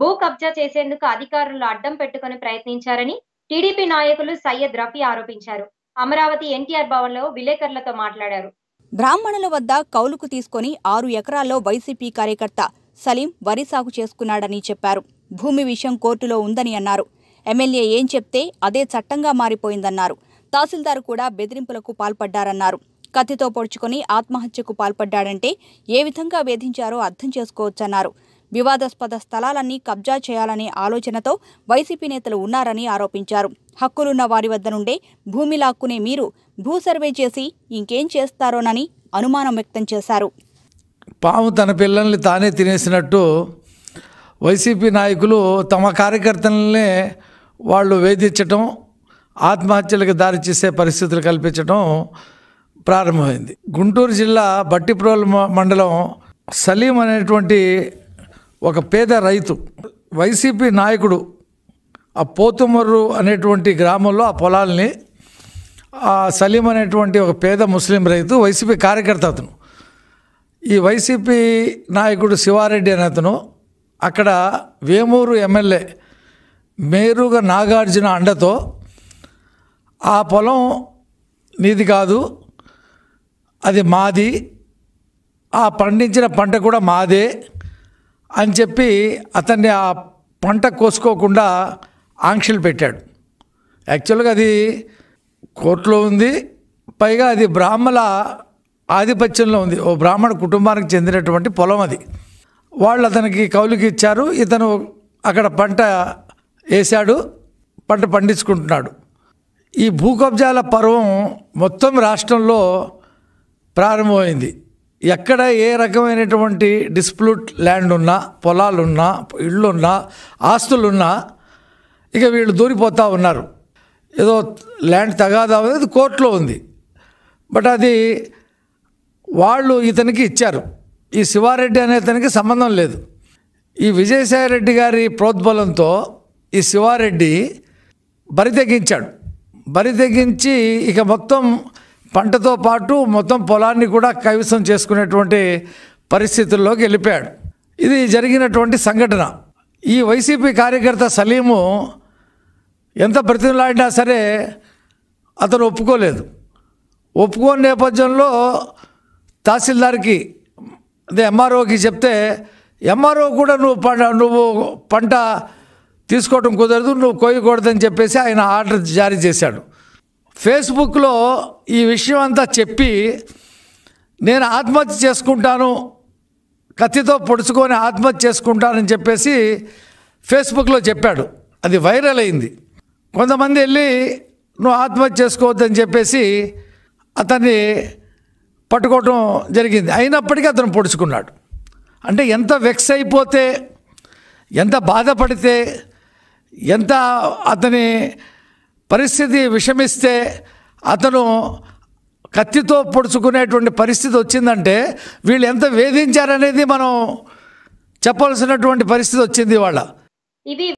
భూ కబ్జా చేసేందుకు అధికారులు అడ్డం పెట్టుకుని ప్రయత్నించారని టీడీపీ నాయకులు సయ్యద్ రఫీ ఆరోపించారు అమరావతి ఎన్టీఆర్ భవన్ లో విలేకరులతో మాట్లాడారు బ్రాహ్మణుల వద్ద కౌలుకు తీసుకుని ఆరు ఎకరాల్లో వైసీపీ కార్యకర్త సలీం వరి సాగు చేసుకున్నాడని చెప్పారు భూమి విషయం కోర్టులో ఉందని అన్నారు ఎమ్మెల్యే ఏం చెప్తే అదే చట్టంగా మారిపోయిందన్నారు తహసీల్దార్ కూడా బెదిరింపులకు పాల్పడ్డారన్నారు కత్తితో పొడుచుకొని ఆత్మహత్యకు పాల్పడ్డాడంటే ఏ విధంగా వేధించారో అర్థం చేసుకోవచ్చన్నారు వివాదాస్పద స్థలాలన్నీ కబ్జా చేయాలనే ఆలోచనతో వైసీపీ నేతలు ఉన్నారని ఆరోపించారు హక్కులున్న వారి వద్ద నుండే భూమి లాక్కునే మీరు భూ సర్వే చేసి ఇంకేం చేస్తారోనని అనుమానం వ్యక్తం చేశారు పాము తన పిల్లల్ని తానే తినేసినట్టు వైసీపీ నాయకులు తమ కార్యకర్తలనే వాళ్ళు వేధించటం ఆత్మహత్యలకు దారితీసే పరిస్థితులు కల్పించటం ప్రారంభమైంది గుంటూరు జిల్లా బట్టిప్రోల్ మండలం సలీం అనేటువంటి ఒక పేద రైతు వైసీపీ నాయకుడు ఆ పోతుమర్రు అనేటువంటి గ్రామంలో ఆ పొలాల్ని ఆ సలీం అనేటువంటి ఒక పేద ముస్లిం రైతు వైసీపీ కార్యకర్త అతను ఈ వైసీపీ నాయకుడు శివారెడ్డి అనే అతను అక్కడ వేమూరు ఎమ్మెల్యే మేరుగా నాగార్జున అండతో ఆ పొలం నీది కాదు అది మాది ఆ పండించిన పంట కూడా మాదే అని చెప్పి అతన్ని ఆ పంట కోసుకోకుండా ఆంక్షలు పెట్టాడు యాక్చువల్గా అది కోర్టులో ఉంది పైగా అది బ్రాహ్మణ ఆధిపత్యంలో ఉంది ఓ బ్రాహ్మణ కుటుంబానికి చెందినటువంటి పొలం అది వాళ్ళు అతనికి కౌలుకి ఇచ్చారు ఇతను అక్కడ పంట వేశాడు పంట పండించుకుంటున్నాడు ఈ భూ కబ్జాల పర్వం మొత్తం రాష్ట్రంలో ప్రారంభమైంది ఎక్కడ ఏ రకమైనటువంటి డిస్ప్యూట్ ల్యాండ్ ఉన్నా పొలాలున్నా ఇళ్ళున్నా ఆస్తులున్నా ఇక వీళ్ళు దూరిపోతూ ఉన్నారు ఏదో ల్యాండ్ తగాదా అనేది కోర్టులో ఉంది బట్ అది వాళ్ళు ఇతనికి ఇచ్చారు ఈ శివారెడ్డి అనే ఇతనికి సంబంధం లేదు ఈ విజయసాయిరెడ్డి గారి ప్రోద్బలంతో ఈ శివారెడ్డి బరి తెగించాడు బరి తెగించి ఇక మొత్తం పంటతో పాటు మొత్తం పొలాన్ని కూడా కైవసం చేసుకునేటువంటి పరిస్థితుల్లోకి వెళ్ళిపోయాడు ఇది జరిగినటువంటి సంఘటన ఈ వైసీపీ కార్యకర్త సలీము ఎంత బ్రతిమలాడినా సరే అతను ఒప్పుకోలేదు ఒప్పుకోని నేపథ్యంలో తహసీల్దార్కి అదే ఎంఆర్ఓకి చెప్తే ఎంఆర్ఓ కూడా నువ్వు పంట నువ్వు పంట తీసుకోవడం కుదరదు నువ్వు కోయకూడదని చెప్పేసి ఆయన ఆర్డర్ జారీ చేశాడు ఫేస్బుక్లో ఈ విషయం అంతా చెప్పి నేను ఆత్మహత్య చేసుకుంటాను కత్తితో పొడుచుకొని ఆత్మహత్య చేసుకుంటానని చెప్పేసి ఫేస్బుక్లో చెప్పాడు అది వైరల్ అయింది కొంతమంది వెళ్ళి నువ్వు ఆత్మహత్య చేసుకోవద్దని చెప్పేసి అతన్ని పట్టుకోవటం జరిగింది అయినప్పటికీ అతను పొడుచుకున్నాడు అంటే ఎంత వెక్స్ అయిపోతే ఎంత బాధపడితే ఎంత అతని పరిస్థితి విషమిస్తే అతను కత్తితో పొడుచుకునేటువంటి పరిస్థితి వచ్చిందంటే వీళ్ళు ఎంత వేధించారనేది మనం చెప్పాల్సినటువంటి పరిస్థితి వచ్చింది వాళ్ళ ఇది